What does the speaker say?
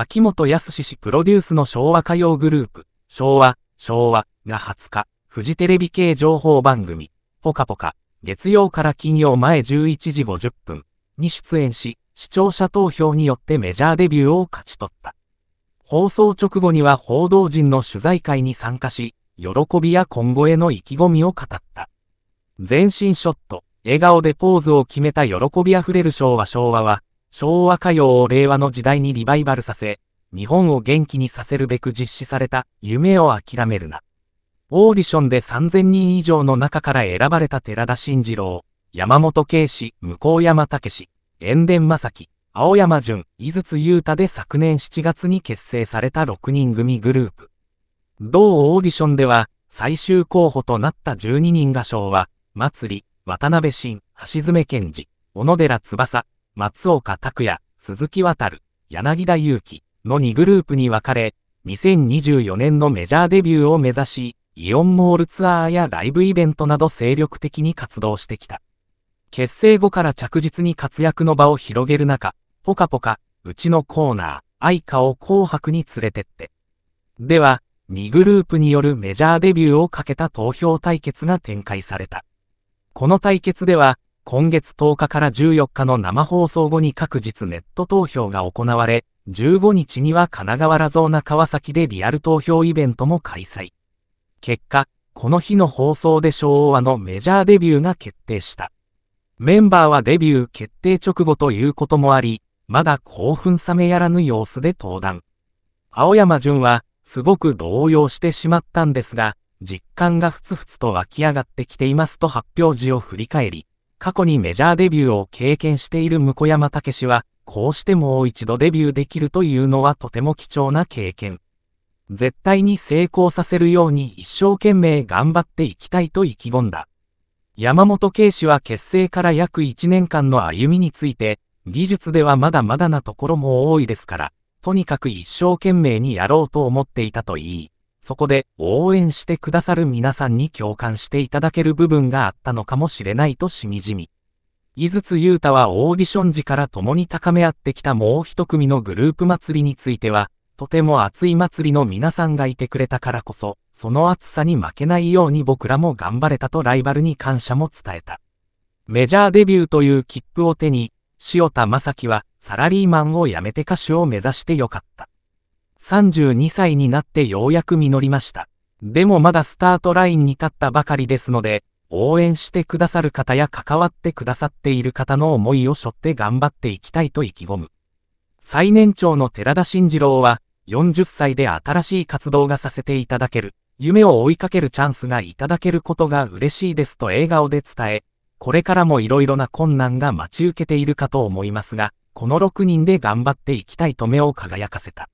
秋元康氏プロデュースの昭和歌謡グループ、昭和、昭和が20日、フジテレビ系情報番組、ぽかぽか、月曜から金曜前11時50分に出演し、視聴者投票によってメジャーデビューを勝ち取った。放送直後には報道陣の取材会に参加し、喜びや今後への意気込みを語った。全身ショット、笑顔でポーズを決めた喜びあふれる昭和昭和は、昭和歌謡を令和の時代にリバイバルさせ、日本を元気にさせるべく実施された夢を諦めるな。オーディションで3000人以上の中から選ばれた寺田慎二郎、山本圭司、向山武史、塩田正樹、青山淳、井筒裕太で昨年7月に結成された6人組グループ。同オーディションでは、最終候補となった12人が昭和、祭り、渡辺晋、橋爪健二、小野寺翼、松岡拓也、鈴木渡柳田悠希の2グループに分かれ、2024年のメジャーデビューを目指し、イオンモールツアーやライブイベントなど精力的に活動してきた。結成後から着実に活躍の場を広げる中、ポカポカ、うちのコーナー、愛花を紅白に連れてって。では、2グループによるメジャーデビューをかけた投票対決が展開された。この対決では、今月10日から14日の生放送後に各日ネット投票が行われ、15日には神奈川ラゾーナ川崎でリアル投票イベントも開催。結果、この日の放送で昭和のメジャーデビューが決定した。メンバーはデビュー決定直後ということもあり、まだ興奮冷めやらぬ様子で登壇。青山淳は、すごく動揺してしまったんですが、実感がふつふつと湧き上がってきていますと発表時を振り返り、過去にメジャーデビューを経験している向山武史は、こうしてもう一度デビューできるというのはとても貴重な経験。絶対に成功させるように一生懸命頑張っていきたいと意気込んだ。山本圭氏は結成から約1年間の歩みについて、技術ではまだまだなところも多いですから、とにかく一生懸命にやろうと思っていたといい、そこで応援してくださる皆さんに共感していただける部分があったのかもしれないとしみじみ。井筒優太はオーディション時から共に高め合ってきたもう一組のグループ祭りについては、とても熱い祭りの皆さんがいてくれたからこそ、その熱さに負けないように僕らも頑張れたとライバルに感謝も伝えた。メジャーデビューという切符を手に、塩田正樹はサラリーマンを辞めて歌手を目指してよかった。32歳になってようやく実りました。でもまだスタートラインに立ったばかりですので、応援してくださる方や関わってくださっている方の思いを背負って頑張っていきたいと意気込む。最年長の寺田慎次郎は、40歳で新しい活動がさせていただける、夢を追いかけるチャンスがいただけることが嬉しいですと笑顔で伝え、これからも色々な困難が待ち受けているかと思いますが、この6人で頑張っていきたいと目を輝かせた。